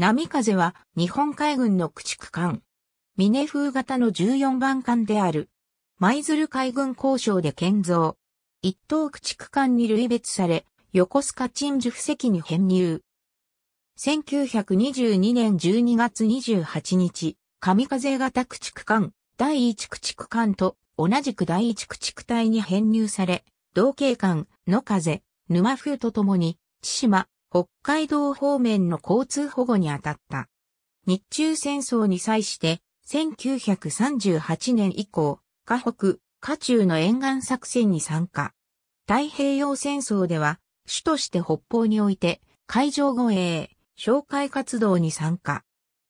波風は日本海軍の駆逐艦。峰風型の14番艦である。舞鶴海軍交渉で建造。一等駆逐艦に類別され、横須賀鎮守布石に編入。1922年12月28日、神風型駆逐艦、第一駆逐艦と同じく第一駆逐隊に編入され、同警艦、野風、沼風と共に、千島、北海道方面の交通保護に当たった。日中戦争に際して、1938年以降、河北、河中の沿岸作戦に参加。太平洋戦争では、主として北方において、海上護衛、紹介活動に参加。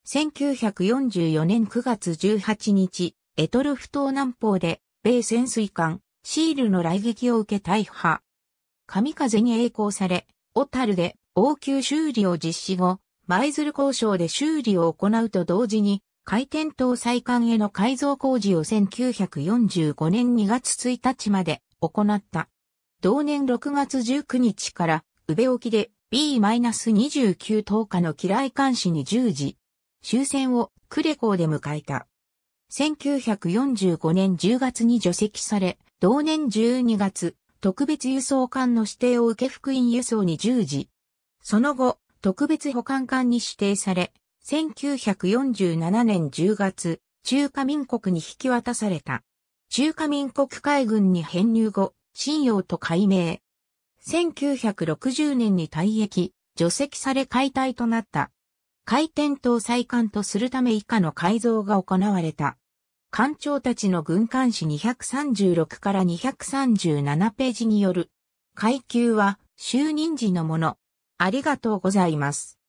1944年9月18日、エトルフ島南方で、米潜水艦、シールの来撃を受け大破。神風に栄光され、小樽で応急修理を実施後、舞鶴交渉で修理を行うと同時に、回転灯再管への改造工事を1945年2月1日まで行った。同年6月19日から、宇部沖で B-29 等下の機雷監視に従事、終戦を呉港で迎えた。1945年10月に除籍され、同年12月、特別輸送艦の指定を受け福音輸送に従事、その後、特別保管官に指定され、1947年10月、中華民国に引き渡された。中華民国海軍に編入後、信用と改名。1960年に退役、除籍され解体となった。回転灯再艦とするため以下の改造が行われた。艦長たちの軍艦誌236から237ページによる。階級は就任時のもの。ありがとうございます。